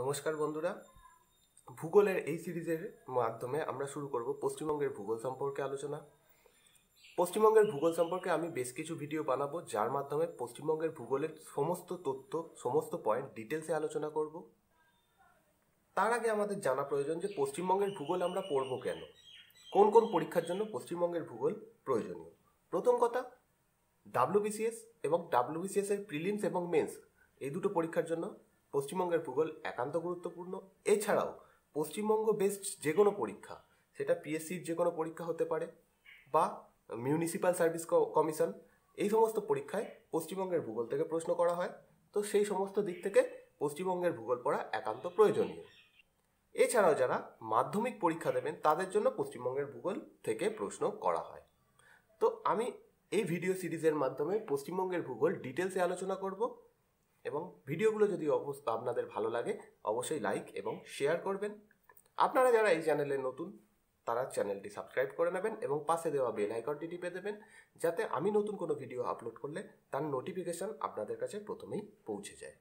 নমস্কার বন্ধুরা ভূগোলের এই সিরিজের মাধ্যমে আমরা শুরু করব পশ্চিমবঙ্গের ভূগোল সম্পর্কে আলোচনা পশ্চিমবঙ্গের ভূগোল সম্পর্কে আমি বেশ কিছু ভিডিও বানাবো যার মাধ্যমে পশ্চিমবঙ্গের ভূগোলের সমস্ত তথ্য সমস্ত পয়েন্ট ডিটেলসে আলোচনা করব তার আগে আমাদের জানা প্রয়োজন যে পশ্চিমবঙ্গের ভূগোল আমরা পড়ব কেন কোন কোন পরীক্ষার জন্য পশ্চিমবঙ্গের ভূগোল প্রয়োজনীয় প্রথম কথা ডাব্লিউবিসিএস এবং ডাব্লিউবিসিএস এর প্রিলিমস এবং মেন্স এই দুটো পরীক্ষার জন্য পশ্চিমবঙ্গের ভূগোল একান্ত গুরুত্বপূর্ণ এছাড়াও পশ্চিমবঙ্গ বেসড যে কোনো পরীক্ষা সেটা পিএসসির যে কোনো পরীক্ষা হতে পারে বা মিউনিসিপ্যাল সার্ভিস কমিশন এই সমস্ত পরীক্ষায় পশ্চিমবঙ্গের ভূগোল থেকে প্রশ্ন করা হয় তো সেই সমস্ত দিক থেকে পশ্চিমবঙ্গের ভূগোল পড়া একান্ত প্রয়োজনীয় এছাড়াও যারা মাধ্যমিক পরীক্ষা দেবেন তাদের জন্য পশ্চিমবঙ্গের ভূগোল থেকে প্রশ্ন করা হয় তো আমি এই ভিডিও সিরিজের মাধ্যমে পশ্চিমবঙ্গের ভূগোল ডিটেলসে আলোচনা করব এবং ভিডিওগুলো যদি আপনাদের ভালো লাগে অবশ্যই লাইক এবং শেয়ার করবেন আপনারা যারা এই চ্যানেলে নতুন তারা চ্যানেলটি সাবস্ক্রাইব করে নেবেন এবং পাশে দেওয়া বেল আইকনটি টিপে দেবেন যাতে আমি নতুন কোনো ভিডিও আপলোড করলে তার নোটিফিকেশান আপনাদের কাছে প্রথমেই পৌঁছে যায়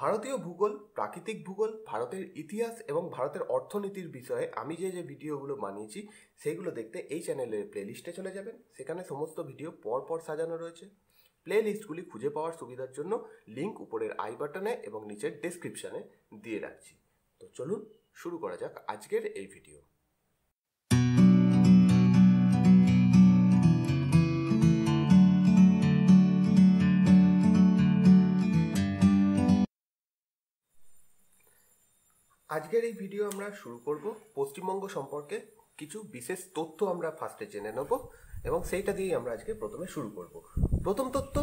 ভারতীয় ভূগোল প্রাকৃতিক ভূগোল ভারতের ইতিহাস এবং ভারতের অর্থনীতির বিষয়ে আমি যে যে ভিডিওগুলো বানিয়েছি সেইগুলো দেখতে এই চ্যানেলের প্লেলিস্টে চলে যাবেন সেখানে সমস্ত ভিডিও পরপর সাজানো রয়েছে প্লে লিস্টগুলি খুঁজে পাওয়ার সুবিধার জন্য লিঙ্ক উপরের আই বাটনে এবং নিচের ডেসক্রিপশানে দিয়ে রাখছি তো চলুন শুরু করা যাক আজকের এই ভিডিও আজকের এই ভিডিও আমরা শুরু করব পশ্চিমবঙ্গ সম্পর্কে কিছু বিশেষ তথ্য আমরা ফার্স্টে জেনে নেব এবং সেইটা দিয়েই আমরা আজকে প্রথমে শুরু করব প্রথম তথ্য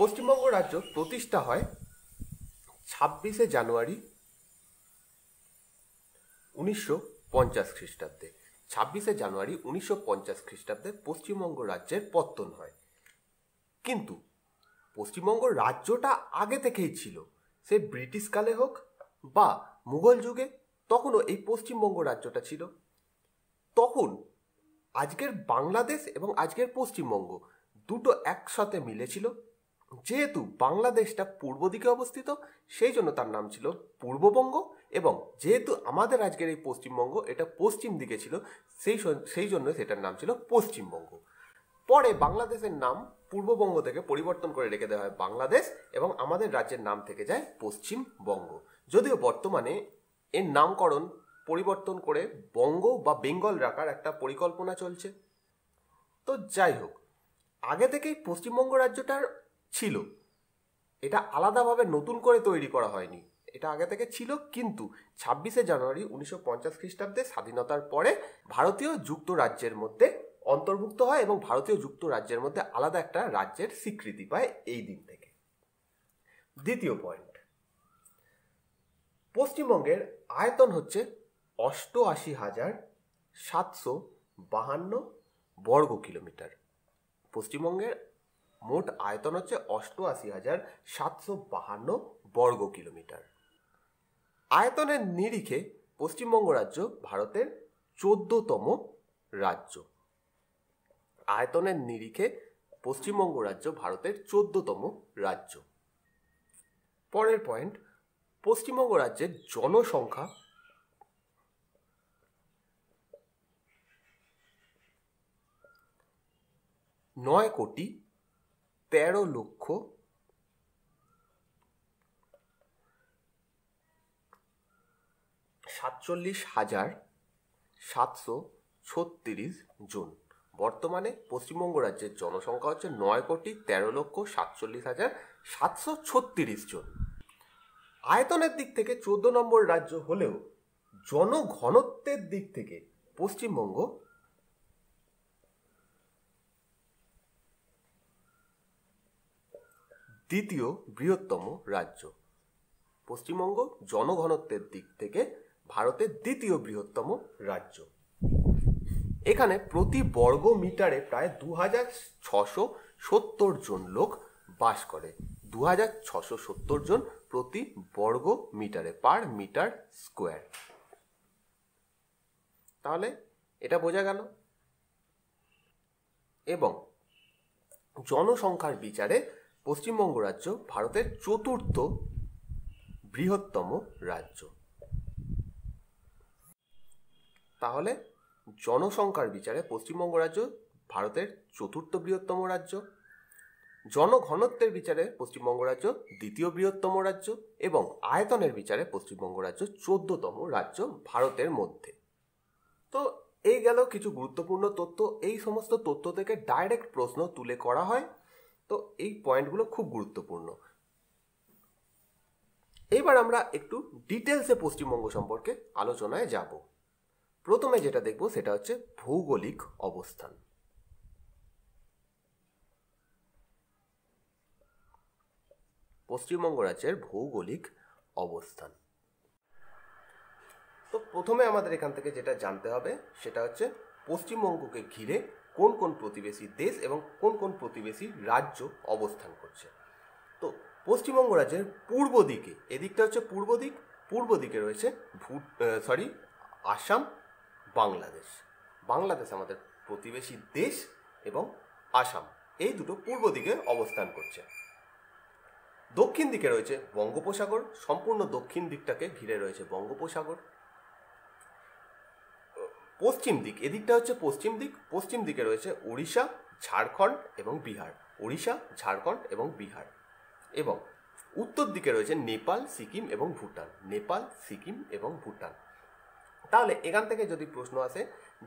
পশ্চিমবঙ্গ রাজ্য প্রতিষ্ঠা হয় ছাব্বিশে জানুয়ারি উনিশশো পঞ্চাশ খ্রিস্টাব্দে ছাব্বিশে জানুয়ারি উনিশশো পঞ্চাশ খ্রিস্টাব্দে পশ্চিমবঙ্গ রাজ্যের পত্তন হয় কিন্তু পশ্চিমবঙ্গ রাজ্যটা আগে থেকেই ছিল সে ব্রিটিশ কালে হোক বা মুঘল যুগে তখনও এই পশ্চিমবঙ্গ রাজ্যটা ছিল তখন আজকের বাংলাদেশ এবং আজকের পশ্চিমবঙ্গ দুটো একসাথে মিলেছিল যেহেতু বাংলাদেশটা পূর্ব দিকে অবস্থিত সেই জন্য তার নাম ছিল পূর্ববঙ্গ এবং যেহেতু আমাদের আজকের এই পশ্চিমবঙ্গ এটা পশ্চিম দিকে ছিল সেই সেই জন্য সেটার নাম ছিল পশ্চিমবঙ্গ পরে বাংলাদেশের নাম পূর্ববঙ্গ থেকে পরিবর্তন করে রেখে দেওয়া হয় বাংলাদেশ এবং আমাদের রাজ্যের নাম থেকে যায় পশ্চিমবঙ্গ যদিও বর্তমানে এর নামকরণ পরিবর্তন করে বঙ্গ বা বেঙ্গল রাখার একটা পরিকল্পনা চলছে তো যাই হোক আগে থেকেই পশ্চিমবঙ্গ রাজ্যটার ছিল এটা আলাদাভাবে নতুন করে তৈরি করা হয়নি এটা আগে থেকে ছিল কিন্তু ছাব্বিশে জানুয়ারি উনিশশো পঞ্চাশ খ্রিস্টাব্দে স্বাধীনতার পরে ভারতীয় যুক্তরাজ্যের মধ্যে অন্তর্ভুক্ত হয় এবং ভারতীয় যুক্তরাজ্যের মধ্যে আলাদা একটা রাজ্যের স্বীকৃতি পায় এই দিন থেকে দ্বিতীয় পয়েন্ট পশ্চিমবঙ্গের আয়তন হচ্ছে অষ্টআশি হাজার সাতশো বাহান্ন বর্গ কিলোমিটার পশ্চিমবঙ্গের মোট আয়তন হচ্ছে অষ্টআশি হাজার সাতশো বাহান্ন বর্গ কিলোমিটার আয়তনের নিরিখে পশ্চিমবঙ্গ রাজ্য ভারতের চোদ্দতম রাজ্য আয়তনের নিরিখে পশ্চিমবঙ্গ রাজ্য ভারতের চোদ্দতম রাজ্য পরের পয়েন্ট পশ্চিমবঙ্গ রাজ্যের জনসংখ্যা নয় কোটি তেরো লক্ষ সাতচল্লিশ হাজার সাতশো ছত্রিশ জন বর্তমানে পশ্চিমবঙ্গ রাজ্যের জনসংখ্যা হচ্ছে নয় কোটি তেরো লক্ষ সাতচল্লিশ হাজার সাতশো ছত্রিশ জন আয়তনের দিক থেকে চোদ্দ নম্বর রাজ্য হলেও জনঘনত্বের দিক থেকে পশ্চিমবঙ্গ দ্বিতীয় বৃহত্তম রাজ্য পশ্চিমবঙ্গ জনঘনত্বের দিক থেকে ভারতের দ্বিতীয় বৃহত্তম রাজ্য এখানে প্রতি বর্গ মিটারে প্রায় দু হাজার ছশো সত্তর জন লোক বাস করে দু হাজার ছশো সত্তর জন প্রতি বর্গ মিটারে পার মিটার স্কোয়ার তাহলে এটা বোঝা গেল এবং জনসংখ্যার বিচারে পশ্চিমবঙ্গ রাজ্য ভারতের চতুর্থ বৃহত্তম রাজ্য তাহলে জনসংখ্যার বিচারে পশ্চিমবঙ্গ রাজ্য ভারতের চতুর্থ বৃহত্তম রাজ্য জনঘনত্বের বিচারে পশ্চিমবঙ্গ রাজ্য দ্বিতীয় বৃহত্তম রাজ্য এবং আয়তনের বিচারে পশ্চিমবঙ্গ রাজ্য চোদ্দতম রাজ্য ভারতের মধ্যে তো এই গেল কিছু গুরুত্বপূর্ণ তথ্য এই সমস্ত তথ্য থেকে ডাইরেক্ট প্রশ্ন তুলে করা হয় তো এই পয়েন্টগুলো খুব গুরুত্বপূর্ণ এবার আমরা একটু ডিটেলসে পশ্চিমবঙ্গ সম্পর্কে আলোচনায় যাব প্রথমে যেটা দেখব সেটা হচ্ছে ভৌগোলিক অবস্থান পশ্চিমবঙ্গ রাজ্যের ভৌগোলিক অবস্থান তো প্রথমে আমাদের এখান থেকে যেটা জানতে হবে সেটা হচ্ছে পশ্চিমবঙ্গকে ঘিরে কোন কোন প্রতিবেশী দেশ এবং কোন কোন প্রতিবেশী রাজ্য অবস্থান করছে তো পশ্চিমবঙ্গ রাজ্যের পূর্ব দিকে এদিকটা হচ্ছে পূর্ব দিক পূর্ব দিকে রয়েছে ভুট সরি আসাম বাংলাদেশ বাংলাদেশ আমাদের প্রতিবেশী দেশ এবং আসাম এই দুটো পূর্ব দিকে অবস্থান করছে দক্ষিণ দিকে রয়েছে বঙ্গোপসাগর সম্পূর্ণ দক্ষিণ দিকটাকে ঘিরে রয়েছে বঙ্গোপসাগর পশ্চিম দিক এদিকটা হচ্ছে পশ্চিম দিক পশ্চিম দিকে রয়েছে উড়িষ্যা ঝাড়খণ্ড এবং বিহার উড়িষ্যা ঝাড়খণ্ড এবং বিহার এবং উত্তর দিকে রয়েছে নেপাল সিকিম এবং ভুটান নেপাল সিকিম এবং ভুটান তাহলে এখান থেকে যদি প্রশ্ন আসে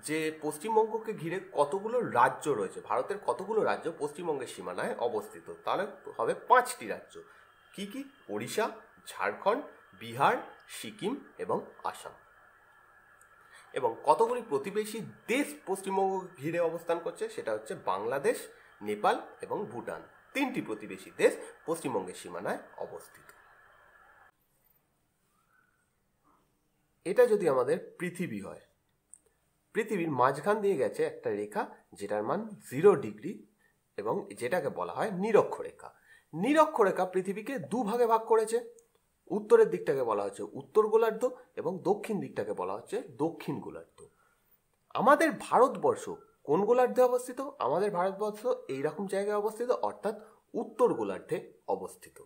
যে পশ্চিমবঙ্গকে ঘিরে কতগুলো রাজ্য রয়েছে ভারতের কতগুলো রাজ্য পশ্চিমবঙ্গের সীমানায় অবস্থিত তাহলে হবে পাঁচটি রাজ্য কি কি ওড়িশা ঝাড়খণ্ড বিহার সিকিম এবং আসাম এবং কতগুলি প্রতিবেশী দেশ পশ্চিমবঙ্গ ঘিরে অবস্থান করছে সেটা হচ্ছে বাংলাদেশ নেপাল এবং ভুটান তিনটি প্রতিবেশী দেশ পশ্চিমবঙ্গের সীমানায় অবস্থিত এটা যদি আমাদের পৃথিবী হয় পৃথিবীর মাঝখান দিয়ে গেছে একটা রেখা যেটার মান জিরো ডিগ্রি এবং যেটাকে বলা হয় নিরক্ষরেখা নিরক্ষরেখা পৃথিবীকে দুভাগে ভাগ করেছে উত্তরের দিকটাকে বলা হচ্ছে উত্তর গোলার্ধ এবং দক্ষিণ দিকটাকে বলা হচ্ছে দক্ষিণ গোলার্ধ আমাদের ভারতবর্ষ কোন গোলার্ধে অবস্থিত আমাদের ভারতবর্ষ এইরকম জায়গায় অবস্থিত অর্থাৎ উত্তর গোলার্ধে অবস্থিত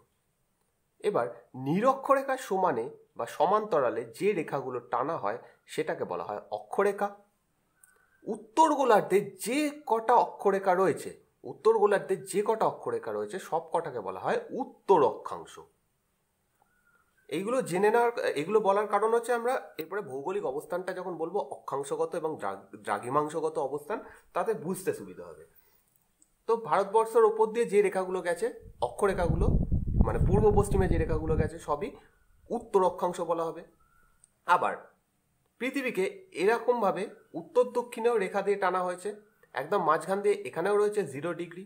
এবার নিরক্ষরেখার সমানে বা সমান্তরালে যে রেখাগুলো টানা হয় সেটাকে বলা হয় অক্ষরেখা উত্তর গোলার্ধে যে কটা অক্ষরেখা রয়েছে উত্তর গোলার্ধে যে কটা অক্ষরেখা রয়েছে সব কটাকে বলা হয় উত্তর অক্ষাংশ এইগুলো জেনে নেওয়ার এগুলো বলার কারণ হচ্ছে আমরা এরপরে ভৌগোলিক অবস্থানটা যখন বলবো অক্ষাংশগত এবং দ্রাঘিমাংশগত অবস্থান তাতে বুঝতে সুবিধা হবে তো ভারতবর্ষের ওপর দিয়ে যে রেখাগুলো গেছে অক্ষরেখাগুলো মানে পূর্ব পশ্চিমে যে রেখাগুলো গেছে সবই উত্তর অক্ষাংশ বলা হবে আবার পৃথিবীকে এরকমভাবে উত্তর দক্ষিণেও রেখা দিয়ে টানা হয়েছে একদম মাঝখান দিয়ে এখানেও রয়েছে জিরো ডিগ্রি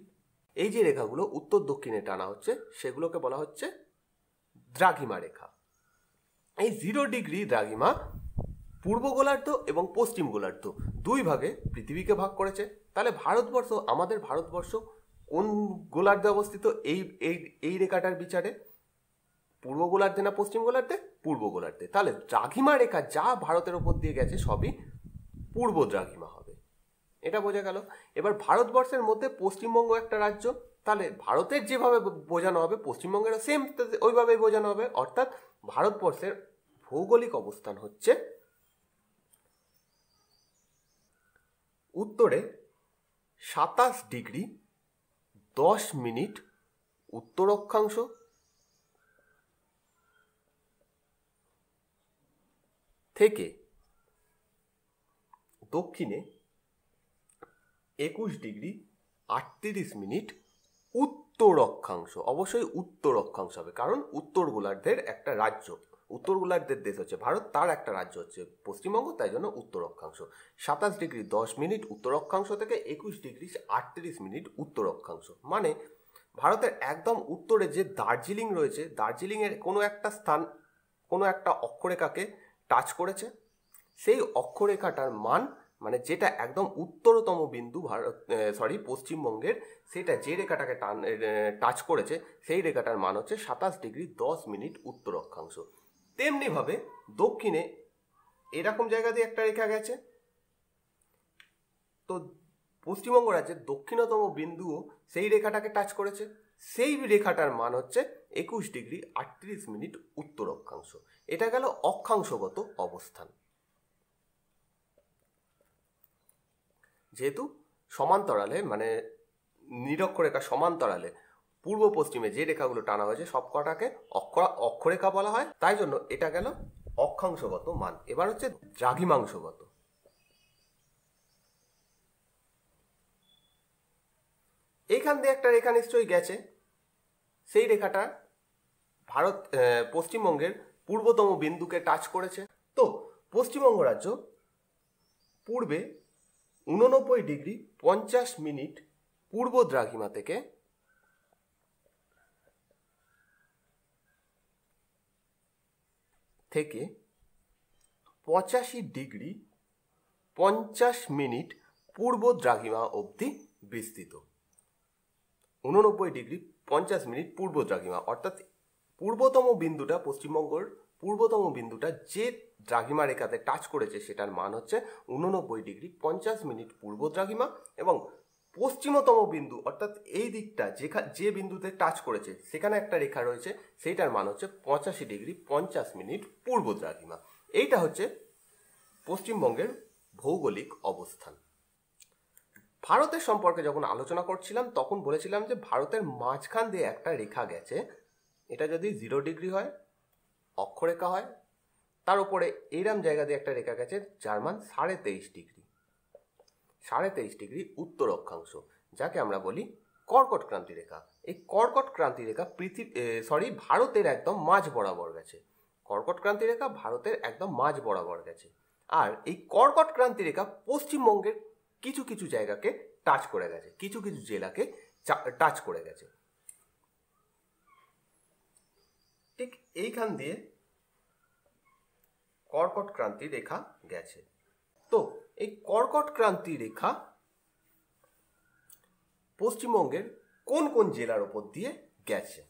এই যে রেখাগুলো উত্তর দক্ষিণে টানা হচ্ছে সেগুলোকে বলা হচ্ছে দ্রাঘিমা রেখা এই জিরো ডিগ্রি দ্রাগিমা পূর্ব গোলার্ধ এবং পশ্চিম গোলার্ধ দুই ভাগে পৃথিবীকে ভাগ করেছে তাহলে ভারতবর্ষ আমাদের ভারতবর্ষ কোন গোলার্ধে অবস্থিত এই এই এই রেখাটার বিচারে পূর্ব গোলার্ধে না পশ্চিম গোলার্ধে পূর্ব গোলার্ধে তাহলে দ্রাঘিমা রেখা যা ভারতের ওপর দিয়ে গেছে সবই পূর্ব দ্রাঘিমা হবে এটা বোঝা গেল এবার ভারতবর্ষের মধ্যে পশ্চিমবঙ্গ একটা রাজ্য তাহলে ভারতের যেভাবে বোঝানো হবে পশ্চিমবঙ্গেরও সেম ওইভাবেই বোঝানো হবে অর্থাৎ ভারতবর্ষের ভৌগোলিক অবস্থান হচ্ছে উত্তরে সাতাশ ডিগ্রি দশ মিনিট উত্তর অক্ষাংশ থেকে দক্ষিণে একুশ ডিগ্রি আটত্রিশ মিনিট উত্তর উত্তর অক্ষাংশ অবশ্যই উত্তর অক্ষাংশ হবে কারণ উত্তর গোলার্ধের একটা রাজ্য উত্তর গোলার্ধের দেশ হচ্ছে ভারত তার একটা রাজ্য হচ্ছে পশ্চিমবঙ্গ তাই জন্য উত্তর অক্ষাংশ সাতাশ ডিগ্রি দশ মিনিট উত্তর অক্ষাংশ থেকে একুশ ডিগ্রি আটত্রিশ মিনিট উত্তর অক্ষাংশ মানে ভারতের একদম উত্তরে যে দার্জিলিং রয়েছে দার্জিলিংয়ের কোনো একটা স্থান কোনো একটা অক্ষরেখাকে টাচ করেছে সেই অক্ষরেখাটার মান মানে যেটা একদম উত্তরতম বিন্দু ভারত সরি পশ্চিমবঙ্গের সেটা যে রেখাটাকে টান টাচ করেছে সেই রেখাটার মান হচ্ছে সাতাশ ডিগ্রি দশ মিনিট উত্তর অক্ষাংশ তেমনিভাবে দক্ষিণে এরকম জায়গা দিয়ে একটা রেখা গেছে তো পশ্চিমবঙ্গ রাজ্যের দক্ষিণতম বিন্দুও সেই রেখাটাকে টাচ করেছে সেই রেখাটার মান হচ্ছে একুশ ডিগ্রি আটত্রিশ মিনিট উত্তর অক্ষাংশ এটা গেল অক্ষাংশগত অবস্থান যেহেতু সমান্তরালে মানে নিরক্ষরেখা সমান্তরালে পূর্ব পশ্চিমে যে রেখাগুলো টানা হয়েছে সবকটাকে অক্ষর অক্ষরেখা বলা হয় তাই জন্য এটা গেল অক্ষাংশগত মান এবার হচ্ছে দ্রাঘিমাংশগত এইখান দিয়ে একটা রেখা নিশ্চয়ই গেছে সেই রেখাটা ভারত পশ্চিমবঙ্গের পূর্বতম বিন্দুকে টাচ করেছে তো পশ্চিমবঙ্গ রাজ্য পূর্বে উননব্বই ডিগ্রি পঞ্চাশ মিনিট পূর্ব দ্রাঘিমা থেকে থেকে পঁচাশি ডিগ্রি পঞ্চাশ মিনিট পূর্ব দ্রাঘিমা অবধি বিস্তৃত উননব্বই ডিগ্রি পঞ্চাশ মিনিট পূর্ব দ্রাঘিমা অর্থাৎ পূর্বতম বিন্দুটা পশ্চিমবঙ্গর পূর্বতম বিন্দুটা যে দ্রাঘিমা রেখাতে টাচ করেছে সেটার মান হচ্ছে উননব্বই ডিগ্রি পঞ্চাশ মিনিট পূর্ব দ্রাঘিমা এবং পশ্চিমতম বিন্দু অর্থাৎ এই দিকটা যেখা যে বিন্দুতে টাচ করেছে সেখানে একটা রেখা রয়েছে সেইটার মান হচ্ছে পঁচাশি ডিগ্রি পঞ্চাশ মিনিট পূর্ব দ্রাঘিমা এইটা হচ্ছে পশ্চিমবঙ্গের ভৌগোলিক অবস্থান ভারতের সম্পর্কে যখন আলোচনা করছিলাম তখন বলেছিলাম যে ভারতের মাঝখান দিয়ে একটা রেখা গেছে এটা যদি জিরো ডিগ্রি হয় অক্ষরেখা হয় তার উপরে এইরাম জায়গা দিয়ে একটা রেখা গেছে যার মান সাড়ে তেইশ ডিগ্রি সাড়ে তেইশ ডিগ্রি উত্তর অক্ষাংশ যাকে আমরা বলি কর্কট ক্রান্তি রেখা এই কর্কট ক্রান্তি রেখা পৃথিবী সরি ভারতের একদম মাঝ বরাবর গেছে কর্কট ক্রান্তি রেখা ভারতের একদম মাঝ বরাবর গেছে আর এই কর্কট ক্রান্তি রেখা পশ্চিমবঙ্গের কিছু কিছু জায়গাকে টাচ করে গেছে কিছু কিছু জেলাকে টাচ করে গেছে ঠিক এইখান দিয়ে কর্কট ক্রান্তি রেখা গেছে তো এই কর্কট ক্রান্তি রেখা পশ্চিমবঙ্গের কোন কোন জেলার ওপর দিয়ে গেছে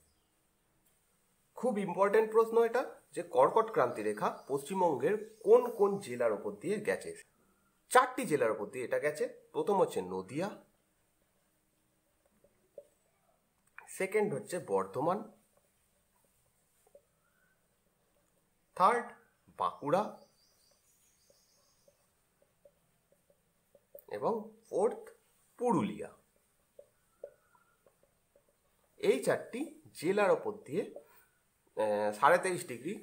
খুব ইম্পর্টেন্ট প্রশ্ন এটা যে কর্কট ক্রান্তি রেখা পশ্চিমবঙ্গের কোন কোন জেলার ওপর দিয়ে গেছে চারটি জেলার ওপর দিয়ে এটা গেছে প্রথম হচ্ছে নদিয়া সেকেন্ড হচ্ছে বর্ধমান থার্ড বাঁকুড়া এবং ফোর্থ পুরুলিয়া এই চারটি জেলার ওপর দিয়ে সাড়ে তেইশ ডিগ্রি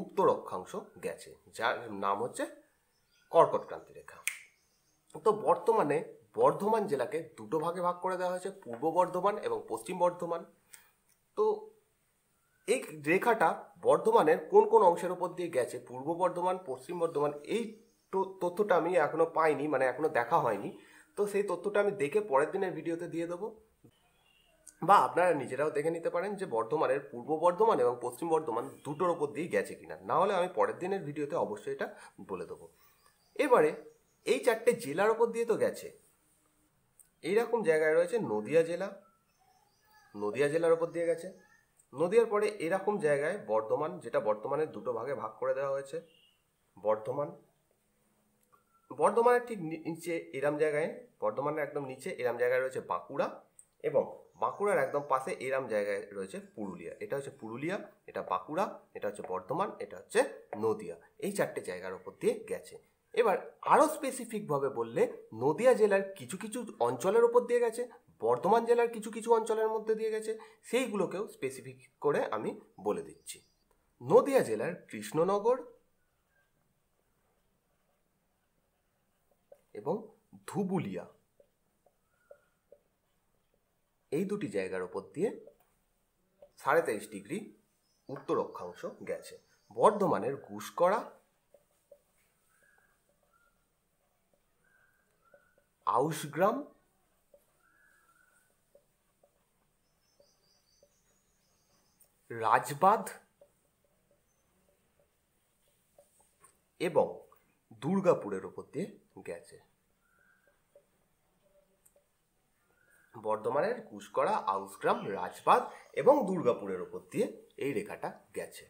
উত্তর অক্ষাংশ গেছে যার নাম হচ্ছে কর্কট ক্রান্তি রেখা তো বর্তমানে বর্ধমান জেলাকে দুটো ভাগে ভাগ করে দেওয়া হয়েছে পূর্ব বর্ধমান এবং পশ্চিম বর্ধমান তো এই রেখাটা বর্ধমানের কোন কোন অংশের উপর দিয়ে গেছে পূর্ব বর্ধমান পশ্চিম বর্ধমান এই তথ্যটা আমি এখনও পাইনি মানে এখনও দেখা হয়নি তো সেই তথ্যটা আমি দেখে পরের দিনের ভিডিওতে দিয়ে দেবো বা আপনারা নিজেরাও দেখে নিতে পারেন যে বর্ধমানের পূর্ব বর্ধমান এবং পশ্চিম বর্ধমান দুটোর ওপর দিয়ে গেছে কিনা না হলে আমি পরের দিনের ভিডিওতে অবশ্যই এটা বলে দেবো এবারে এই চারটে জেলার ওপর দিয়ে তো গেছে এইরকম জায়গায় রয়েছে নদিয়া জেলা নদিয়া জেলার ওপর দিয়ে গেছে নদিয়ার পরে এরকম জায়গায় বর্ধমান যেটা বর্ধমানের দুটো ভাগে ভাগ করে দেওয়া হয়েছে বর্ধমান বর্ধমানের ঠিক নিচে এরাম জায়গায় বর্ধমানের একদম নিচে এরাম জায়গায় রয়েছে বাঁকুড়া এবং বাঁকুড়ার একদম পাশে এরাম জায়গায় রয়েছে পুরুলিয়া এটা হচ্ছে পুরুলিয়া এটা বাঁকুড়া এটা হচ্ছে বর্ধমান এটা হচ্ছে নদিয়া এই চারটে জায়গার ওপর দিয়ে গেছে এবার আরও স্পেসিফিকভাবে বললে নদিয়া জেলার কিছু কিছু অঞ্চলের ওপর দিয়ে গেছে বর্ধমান জেলার কিছু কিছু অঞ্চলের মধ্যে দিয়ে গেছে সেইগুলোকেও স্পেসিফিক করে আমি বলে দিচ্ছি নদিয়া জেলার কৃষ্ণনগর এবং ধুবুলিয়া এই দুটি জায়গার ওপর দিয়ে সাড়ে তেইশ ডিগ্রি উত্তর অক্ষাংশ গেছে বর্ধমানের ঘুষকড়া আউশগ্রাম রাজবাঁধ এবং দুর্গাপুরের ওপর দিয়ে গেছে বর্ধমানের কুশকড়া আউসগ্রাম রাজবাঁধ এবং দুর্গাপুরের ওপর দিয়ে এই রেখাটা গেছে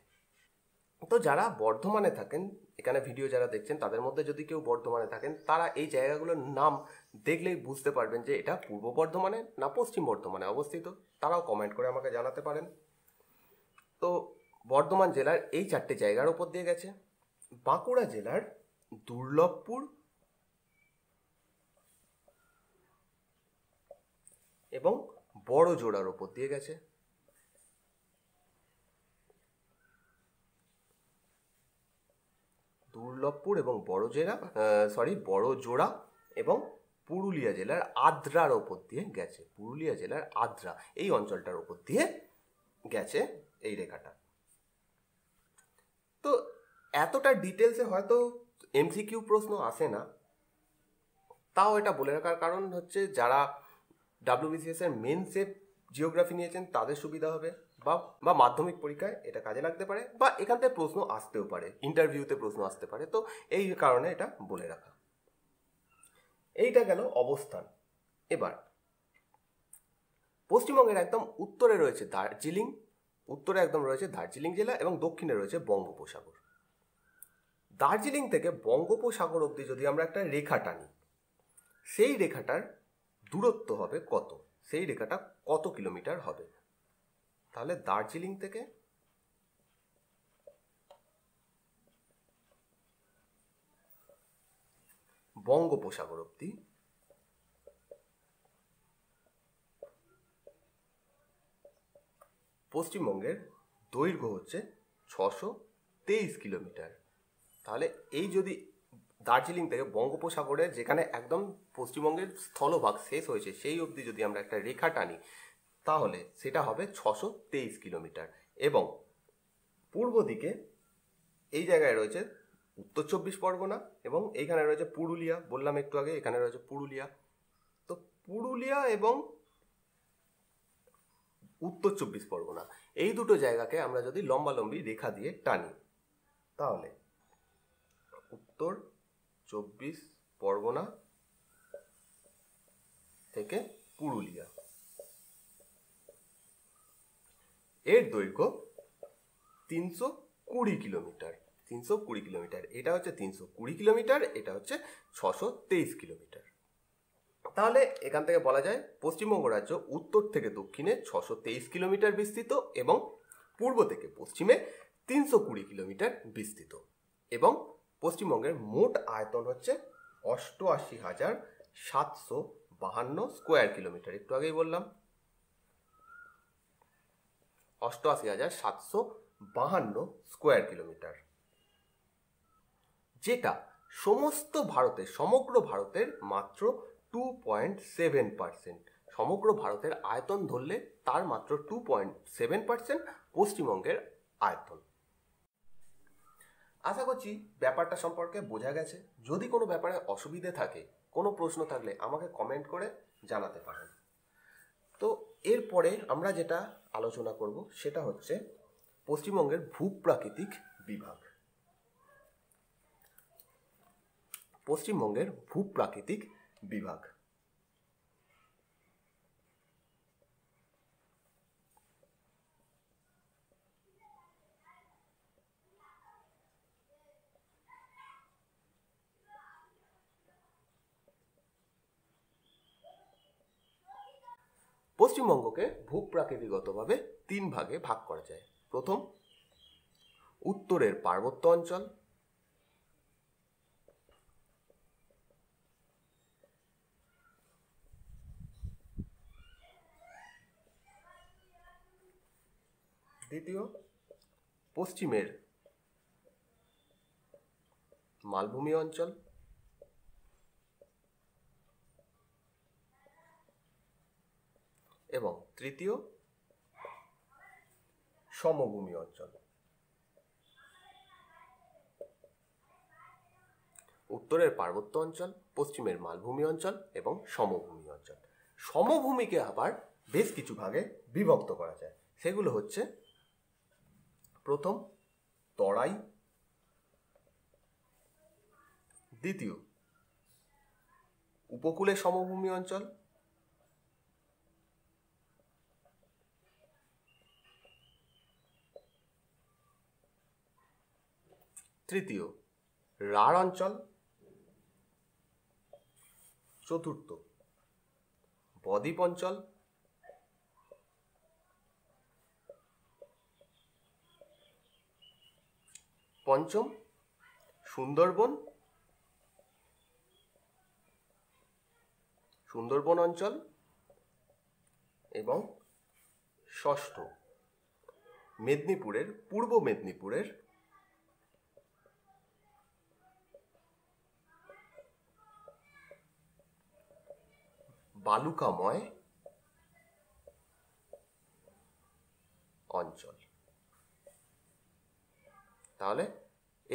তো যারা বর্ধমানে থাকেন এখানে ভিডিও যারা দেখছেন তাদের মধ্যে যদি কেউ বর্ধমানে থাকেন তারা এই জায়গাগুলোর নাম দেখলেই বুঝতে পারবেন যে এটা পূর্ব বর্ধমানে না পশ্চিম বর্ধমানে অবস্থিত তারাও কমেন্ট করে আমাকে জানাতে পারেন তো বর্ধমান জেলার এই চারটে জায়গার ওপর দিয়ে গেছে বাঁকুড়া জেলার দুর্লভপুর এবং বড় জোড়ার ওপর দিয়ে গেছে দুর্লভপুর এবং বড় জেলা সরি বড় জোড়া এবং পুরুলিয়া জেলার আদ্রার ওপর দিয়ে গেছে পুরুলিয়া জেলার আদ্রা এই অঞ্চলটার ওপর দিয়ে গেছে এই রেখাটা তো এতটা ডিটেলসে হয়তো এমসিকিউ প্রশ্ন আসে না তাও এটা বলে রাখার কারণ হচ্ছে যারা ডাব্লিউবিসিএস এর সেফ জিওগ্রাফি নিয়েছেন তাদের সুবিধা হবে বা বা মাধ্যমিক পরীক্ষায় এটা কাজে লাগতে পারে বা এখান থেকে প্রশ্ন আসতেও পারে ইন্টারভিউতে প্রশ্ন আসতে পারে তো এই কারণে এটা বলে রাখা এইটা গেল অবস্থান এবার পশ্চিমবঙ্গের একদম উত্তরে রয়েছে দার্জিলিং উত্তরে একদম রয়েছে দার্জিলিং জেলা এবং দক্ষিণে রয়েছে বঙ্গোপসাগর দার্জিলিং থেকে বঙ্গোপসাগর অবধি যদি আমরা একটা রেখা টানি সেই রেখাটার দূরত্ব হবে কত সেই রেখাটা কত কিলোমিটার হবে তাহলে দার্জিলিং থেকে বঙ্গোপসাগর অবধি পশ্চিমবঙ্গের দৈর্ঘ্য হচ্ছে ছশো তেইশ কিলোমিটার তাহলে এই যদি দার্জিলিং থেকে বঙ্গোপসাগরে যেখানে একদম পশ্চিমবঙ্গের স্থলভাগ শেষ হয়েছে সেই অবধি যদি আমরা একটা রেখা টানি তাহলে সেটা হবে ছশো তেইশ কিলোমিটার এবং পূর্ব দিকে এই জায়গায় রয়েছে উত্তর চব্বিশ পরগনা এবং এইখানে রয়েছে পুরুলিয়া বললাম একটু আগে এখানে রয়েছে পুরুলিয়া তো পুরুলিয়া এবং উত্তর চব্বিশ পরগনা এই দুটো জায়গাকে আমরা যদি লম্বালম্বি রেখা দিয়ে টানি তাহলে উত্তর চব্বিশ পরগনা থেকে পুরুলিয়া এর দৈর্ঘ্য তিনশো কুড়ি কিলোমিটার তিনশো কুড়ি কিলোমিটার এটা হচ্ছে তিনশো কুড়ি কিলোমিটার এটা হচ্ছে ছশো তেইশ কিলোমিটার তাহলে এখান থেকে বলা যায় পশ্চিমবঙ্গ রাজ্য উত্তর থেকে দক্ষিণে ছশো তেইশ কিলোমিটার বিস্তৃত এবং পূর্ব থেকে পশ্চিমে তিনশো কুড়ি কিলোমিটার বিস্তৃত এবং পশ্চিমবঙ্গের মোট আয়তন হচ্ছে অষ্টআশি হাজার সাতশো বাহান্ন স্কোয়ার কিলোমিটার একটু আগেই বললাম অষ্টআশি হাজার সাতশো বাহান্ন স্কোয়ার কিলোমিটার যেটা সমস্ত ভারতের সমগ্র ভারতের মাত্র টু পয়েন্ট সেভেন পার্সেন্ট সমগ্র ভারতের আয়তন ধরলে তার মাত্র টু পয়েন্ট সেভেন পার্সেন্ট পশ্চিমবঙ্গের আয়তন আশা করছি ব্যাপারটা সম্পর্কে বোঝা গেছে যদি কোনো ব্যাপারে অসুবিধে থাকে কোনো প্রশ্ন থাকলে আমাকে কমেন্ট করে জানাতে পারেন তো এরপরে আমরা যেটা আলোচনা করব সেটা হচ্ছে পশ্চিমবঙ্গের ভূপ্রাকৃতিক বিভাগ পশ্চিমবঙ্গের ভূপ্রাকৃতিক বিভাগ পশ্চিমবঙ্গকে ভূপ্রাকৃতিগতভাবে তিন ভাগে ভাগ করা যায় প্রথম উত্তরের পার্বত্য অঞ্চল তৃতীয় পশ্চিমের মালভূমি অঞ্চল এবং তৃতীয় সমভূমি অঞ্চল উত্তরের পার্বত্য অঞ্চল পশ্চিমের মালভূমি অঞ্চল এবং সমভূমি অঞ্চল সমভূমিকে আবার বেশ কিছু ভাগে বিভক্ত করা যায় সেগুলো হচ্ছে প্রথম তরাই দ্বিতীয় উপকূলে সমভূমি অঞ্চল তৃতীয় রাঢ় অঞ্চল চতুর্থ বদ্বীপ অঞ্চল পঞ্চম সুন্দরবন সুন্দরবন অঞ্চল এবং ষষ্ঠ মেদিনীপুরের পূর্ব মেদিনীপুরের বালুকাময় তাহলে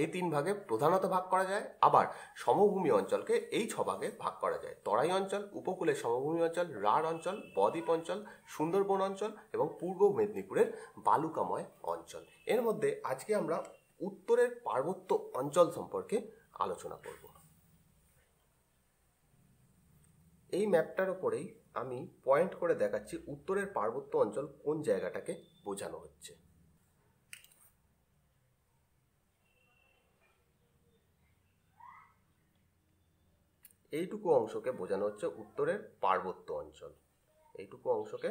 এই তিন ভাগে প্রধানত ভাগ করা যায় আবার সমভূমি অঞ্চলকে এই ছ ভাগে ভাগ করা যায় তরাই অঞ্চল উপকূলের সমভূমি অঞ্চল রাঢ় অঞ্চল বদ্বীপ অঞ্চল সুন্দরবন অঞ্চল এবং পূর্ব মেদিনীপুরের বালুকাময় অঞ্চল এর মধ্যে আজকে আমরা উত্তরের পার্বত্য অঞ্চল সম্পর্কে আলোচনা করব এই ম্যাপটার ওপরেই আমি পয়েন্ট করে দেখাচ্ছি উত্তরের পার্বত্য অঞ্চল কোন জায়গাটাকে বোঝানো হচ্ছে এইটুকু অংশকে বোঝানো হচ্ছে উত্তরের পার্বত্য অঞ্চল এইটুকু অংশকে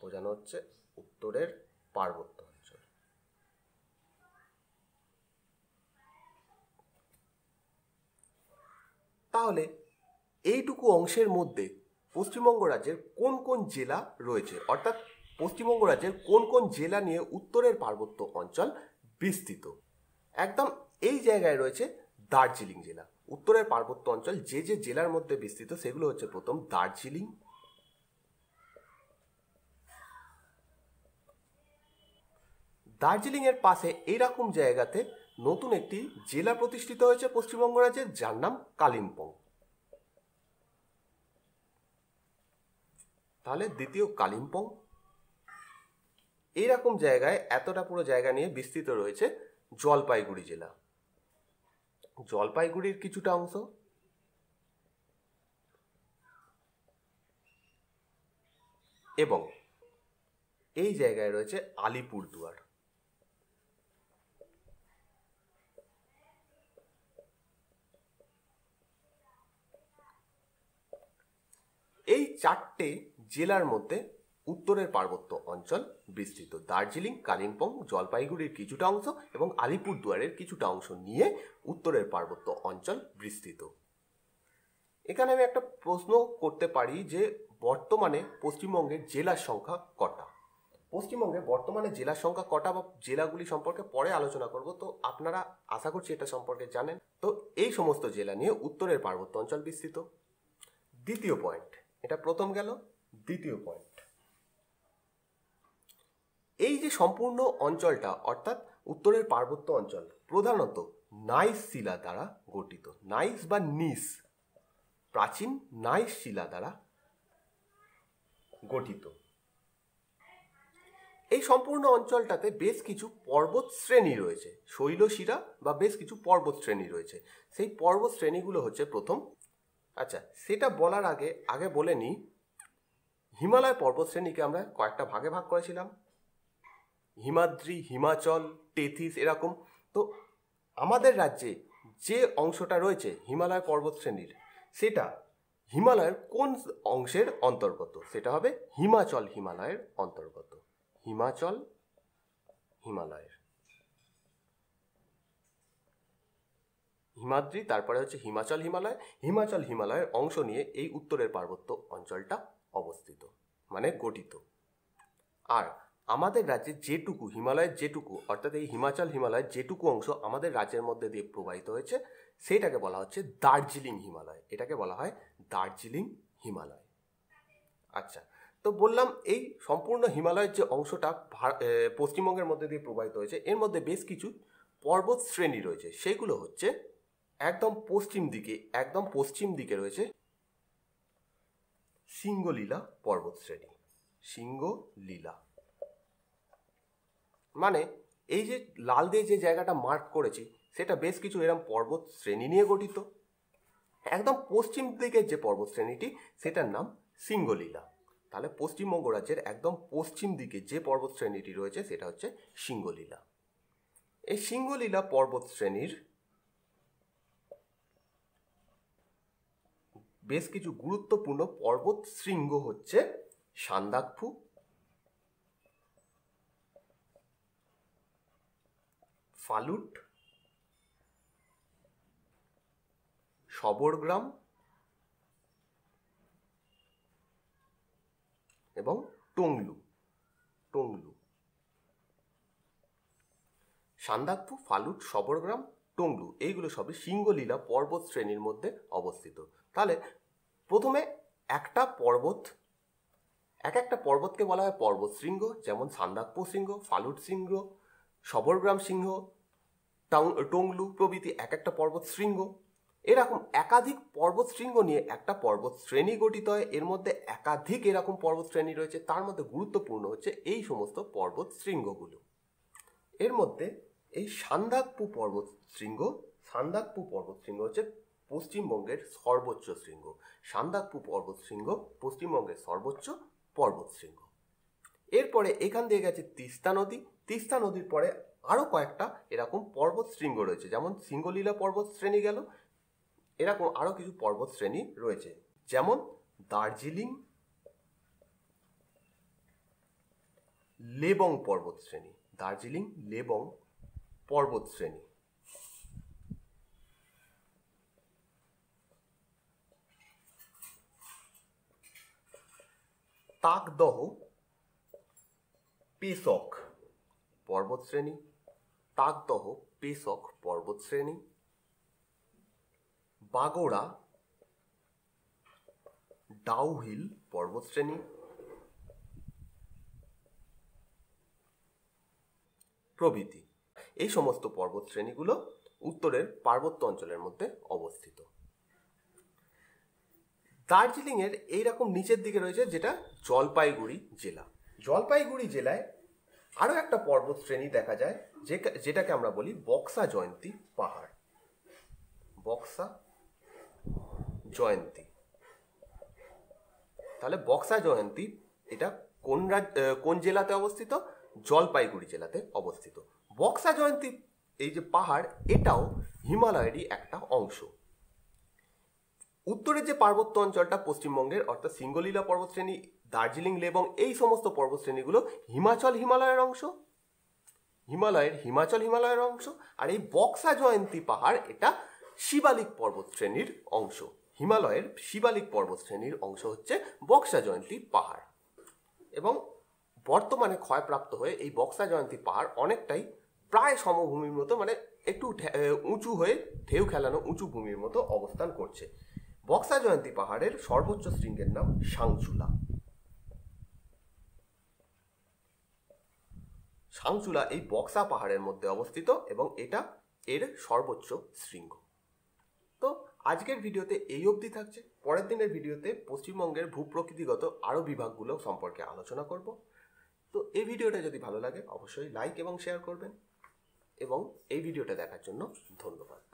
বোঝানো হচ্ছে উত্তরের পার্বত্য অঞ্চল তাহলে এইটুকু অংশের মধ্যে পশ্চিমবঙ্গ রাজ্যের কোন কোন জেলা রয়েছে অর্থাৎ পশ্চিমবঙ্গ রাজ্যের কোন কোন জেলা নিয়ে উত্তরের পার্বত্য অঞ্চল বিস্তৃত একদম এই জায়গায় রয়েছে দার্জিলিং জেলা উত্তরের পার্বত্য অঞ্চল যে যে জেলার মধ্যে বিস্তৃত সেগুলো হচ্ছে প্রথম দার্জিলিং দার্জিলিংয়ের পাশে এইরকম জায়গাতে নতুন একটি জেলা প্রতিষ্ঠিত হয়েছে পশ্চিমবঙ্গ রাজ্যের যার নাম কালিম্পং তাহলে দ্বিতীয় কালিম্পং এইরকম জায়গায় এতটা পুরো জায়গা নিয়ে বিস্তৃত রয়েছে জলপাইগুড়ি জেলা জলপাইগুড়ির কিছুটা অংশ এবং এই জায়গায় রয়েছে আলিপুরদুয়ার এই চারটে জেলার মধ্যে উত্তরের পার্বত্য অঞ্চল বিস্তৃত দার্জিলিং কালিম্পং জলপাইগুড়ির কিছুটা অংশ এবং আলিপুরদুয়ারের কিছুটা অংশ নিয়ে উত্তরের পার্বত্য অঞ্চল বিস্তৃত এখানে আমি একটা প্রশ্ন করতে পারি যে বর্তমানে পশ্চিমবঙ্গের জেলার সংখ্যা কটা পশ্চিমবঙ্গে বর্তমানে জেলার সংখ্যা কটা বা জেলাগুলি সম্পর্কে পরে আলোচনা করব তো আপনারা আশা করছি এটা সম্পর্কে জানেন তো এই সমস্ত জেলা নিয়ে উত্তরের পার্বত্য অঞ্চল বিস্তৃত দ্বিতীয় পয়েন্ট এটা প্রথম গেল দ্বিতীয় পয়েন্ট এই যে সম্পূর্ণ অঞ্চলটা অর্থাৎ উত্তরের পার্বত্য অঞ্চল প্রধানত নাইস শিলা দ্বারা গঠিত নাইস বা নিস প্রাচীন নাইস শিলা দ্বারা গঠিত এই সম্পূর্ণ অঞ্চলটাতে বেশ কিছু পর্বত শ্রেণী রয়েছে শৈলশিরা বা বেশ কিছু পর্বত শ্রেণী রয়েছে সেই পর্বত শ্রেণীগুলো হচ্ছে প্রথম আচ্ছা সেটা বলার আগে আগে বলে নিই হিমালয় পর্বত শ্রেণীকে আমরা কয়েকটা ভাগে ভাগ করেছিলাম হিমাদ্রি হিমাচল টেথিস এরকম তো আমাদের রাজ্যে যে অংশটা রয়েছে হিমালয় পর্বতশ্রেণীর সেটা হিমালয়ের কোন অংশের অন্তর্গত সেটা হবে হিমাচল হিমালয়ের অন্তর্গত হিমাচল হিমালয়ের হিমাদ্রি তারপরে হচ্ছে হিমাচল হিমালয় হিমাচল হিমালয়ের অংশ নিয়ে এই উত্তরের পার্বত্য অঞ্চলটা অবস্থিত মানে গঠিত আর আমাদের রাজ্যে যেটুকু হিমালয়ের যেটুকু অর্থাৎ এই হিমাচল হিমালয়ের যেটুকু অংশ আমাদের রাজ্যের মধ্যে দিয়ে প্রবাহিত হয়েছে সেইটাকে বলা হচ্ছে দার্জিলিং হিমালয় এটাকে বলা হয় দার্জিলিং হিমালয় আচ্ছা তো বললাম এই সম্পূর্ণ হিমালয়ের যে অংশটা পশ্চিমবঙ্গের মধ্যে দিয়ে প্রবাহিত হয়েছে এর মধ্যে বেশ কিছু পর্বত শ্রেণী রয়েছে সেগুলো হচ্ছে একদম পশ্চিম দিকে একদম পশ্চিম দিকে রয়েছে সিংহলীলা পর্বত শ্রেণী সিংহলীলা মানে এই যে লাল দিয়ে যে জায়গাটা মার্ক করেছি সেটা বেশ কিছু এরম পর্বত শ্রেণী নিয়ে গঠিত একদম পশ্চিম দিকের যে পর্বত শ্রেণীটি সেটার নাম সিঙ্গলীলা তাহলে পশ্চিমবঙ্গ রাজ্যের একদম পশ্চিম দিকে যে পর্বত শ্রেণীটি রয়েছে সেটা হচ্ছে সিঙ্গলীলা এই সিঙ্গলীলা পর্বত শ্রেণীর বেশ কিছু গুরুত্বপূর্ণ পর্বত শৃঙ্গ হচ্ছে সান্দাকফু ফালুট সবরগ্রাম এবং টংলু টংলু সান্দাকফু ফালুট সবরগ্রাম টংলু এইগুলো সবই সিংহলীলা পর্বত শ্রেণীর মধ্যে অবস্থিত তাহলে প্রথমে একটা পর্বত এক একটা পর্বতকে বলা হয় পর্বত শৃঙ্গ যেমন সান্দাকপু শৃঙ্গ ফালুট শৃঙ্গ সবরগ্রাম সিংহ টংলু প্রভৃতি এক একটা পর্বত শৃঙ্গ এরকম একাধিক পর্বত শৃঙ্গ নিয়ে একটা পর্বত শ্রেণী গঠিত হয় এর মধ্যে একাধিক এরকম পর্বত শ্রেণী রয়েছে তার মধ্যে গুরুত্বপূর্ণ হচ্ছে এই সমস্ত পর্বত শৃঙ্গগুলো এর মধ্যে এই সান্দাকপু পর্বত শৃঙ্গ সান্দাকপু পর্বত শৃঙ্গ হচ্ছে পশ্চিমবঙ্গের সর্বোচ্চ শৃঙ্গ সান্দাকপু পর্বত শৃঙ্গ পশ্চিমবঙ্গের সর্বোচ্চ পর্বত শৃঙ্গ এরপরে এখান দিয়ে গেছে তিস্তা নদী তিস্তা নদীর পরে আরও কয়েকটা এরকম পর্বত শৃঙ্গ রয়েছে যেমন সিঙ্গলীলা পর্বত শ্রেণী গেল এরকম আরও কিছু পর্বত শ্রেণী রয়েছে যেমন দার্জিলিং লেবং পর্বত শ্রেণী দার্জিলিং লেবং পর্বত শ্রেণী তাকদহ পিসক পর্বত শ্রেণী তাকদহ পেসক পর্বতশ্রেণী বাগোড়া ডাউহিল পর্বতশ্রেণী প্রভৃতি এই সমস্ত পর্বতশ্রেণীগুলো উত্তরের পার্বত্য অঞ্চলের মধ্যে অবস্থিত দার্জিলিংয়ের এইরকম নিচের দিকে রয়েছে যেটা জলপাইগুড়ি জেলা জলপাইগুড়ি জেলায় আরও একটা পর্বতশ্রেণী দেখা যায় যেটাকে আমরা বলি বক্সা জয়ন্তী পাহাড় বক্সা জয়ন্তী তাহলে বক্সা জয়ন্তী এটা কোন রাজ্য কোন জেলাতে অবস্থিত জলপাইগুড়ি জেলাতে অবস্থিত বক্সা জয়ন্তী এই যে পাহাড় এটাও হিমালয়েরই একটা অংশ উত্তরের যে পার্বত্য অঞ্চলটা পশ্চিমবঙ্গের অর্থাৎ সিঙ্গলীলা পর্বতশ্রেণী দার্জিলিং লেবং এই সমস্ত পর্বতশ্রেণীগুলো হিমাচল হিমালয়ের অংশ হিমালয়ের হিমাচল হিমালয়ের অংশ আর এই বক্সা জয়ন্তী পাহাড় এটা শিবালিক পর্বত শ্রেণীর অংশ হিমালয়ের শিবালিক পর্বত শ্রেণীর অংশ হচ্ছে বক্সা জয়ন্তী পাহাড় এবং বর্তমানে ক্ষয়প্রাপ্ত হয়ে এই বক্সা জয়ন্তী পাহাড় অনেকটাই প্রায় সমভূমির মতো মানে একটু উঁচু হয়ে ঢেউ খেলানো উঁচু ভূমির মতো অবস্থান করছে বক্সা জয়ন্তী পাহাড়ের সর্বোচ্চ শৃঙ্গের নাম সাংচুলা সাংচুলা এই বক্সা পাহাড়ের মধ্যে অবস্থিত এবং এটা এর সর্বোচ্চ শৃঙ্গ তো আজকের ভিডিওতে এই অবধি থাকছে পরের দিনের ভিডিওতে পশ্চিমবঙ্গের ভূপ্রকৃতিগত আরও বিভাগগুলো সম্পর্কে আলোচনা করব তো এই ভিডিওটা যদি ভালো লাগে অবশ্যই লাইক এবং শেয়ার করবেন এবং এই ভিডিওটা দেখার জন্য ধন্যবাদ